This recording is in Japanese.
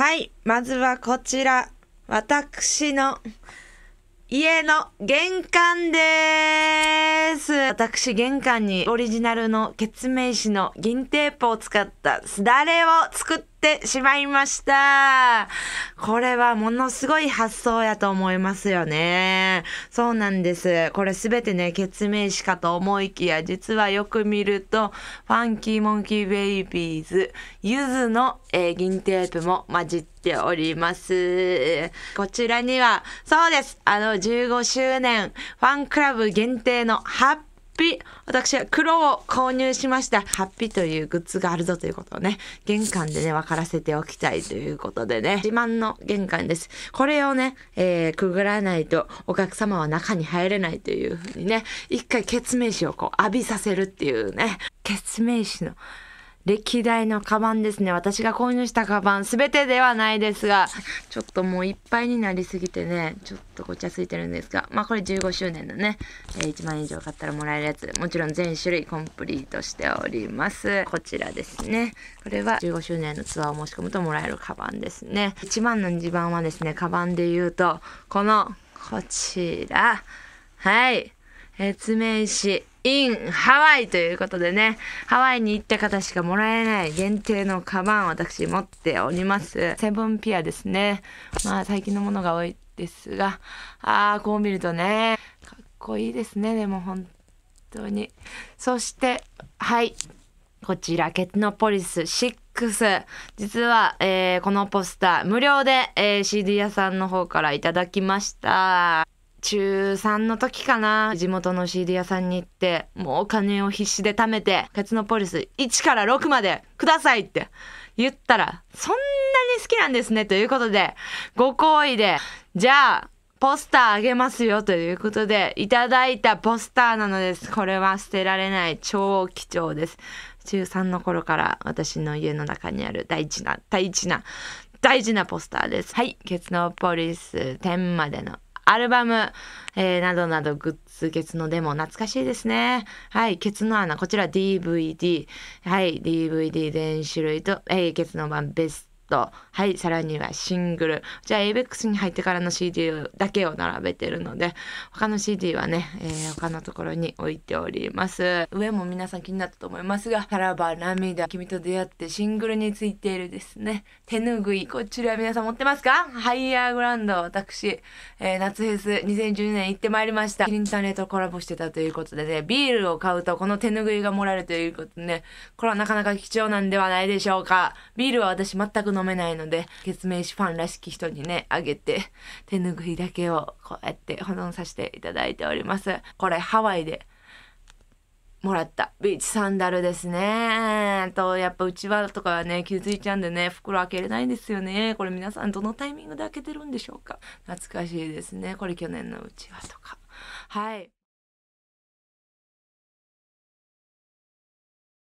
はい、まずはこちら。私の家の玄関です。私、玄関にオリジナルのケツメイシの銀テープを使ったすだれを作ってってしまいました。これはものすごい発想やと思いますよね。そうなんです。これすべてね、決名詞かと思いきや、実はよく見ると、ファンキーモンキーベイビーズ、ゆずの、えー、銀テープも混じっております。こちらには、そうです。あの、15周年、ファンクラブ限定のハッピ私は黒を購入しました。ハッピーというグッズがあるぞということをね、玄関でね、分からせておきたいということでね、自慢の玄関です。これをね、えー、くぐらないとお客様は中に入れないというふうにね、一回血明メをこう浴びさせるっていうね、ケツメの歴代のカバンですね。私が購入したカバン、すべてではないですが、ちょっともういっぱいになりすぎてね、ちょっとごちゃついてるんですが、まあこれ15周年のね、えー、1万円以上買ったらもらえるやつ、もちろん全種類コンプリートしております。こちらですね。これは15周年のツアーを申し込むともらえるカバンですね。一番の二番はですね、カバンで言うと、この、こちら。はい。えー、爪石 in ハワイということでね、ハワイに行った方しかもらえない限定のカバン私持っております。セブンピアですね。まあ最近のものが多いですが、ああ、こう見るとね、かっこいいですね、でも本当に。そして、はい、こちら、ケッノポリス6。実は、えー、このポスター無料で、えー、CD 屋さんの方からいただきました。中3の時かな地元の CD 屋さんに行ってもうお金を必死で貯めて「ケツノポリス1から6までください」って言ったら「そんなに好きなんですね」ということでご厚意で「じゃあポスターあげますよ」ということでいただいたポスターなのですこれは捨てられない超貴重です中3の頃から私の家の中にある大事な大事な大事なポスターですはい「ケツノポリス10までの」アルバム、えー、などなどグッズ、ケツのデモ、懐かしいですね。はい、ケツの穴、こちら DVD、はい、DVD 全種類と、えー、ケツの版ベストトはいさらにはシングルじゃあ ABEX に入ってからの CD だけを並べてるので他の CD はね、えー、他のところに置いております上も皆さん気になったと思いますが「さらば涙君と出会ってシングルについている」ですね手ぬぐいこちら皆さん持ってますかハイヤーグランド私、えー、夏フェス2012年行ってまいりましたインターネットコラボしてたということでねビールを買うとこの手ぬぐいがもらえるということでねこれはなかなか貴重なんではないでしょうかビールは私全くの飲めないので、月明子ファンらしき人にね、あげて、手ぬぐいだけをこうやって保存させていただいております。これハワイでもらったビーチサンダルですね。と、やっぱうちわとかはね、気づいちゃうんでね、袋開けれないんですよね。これ皆さんどのタイミングで開けてるんでしょうか。懐かしいですね。これ去年のうちわとか。はい。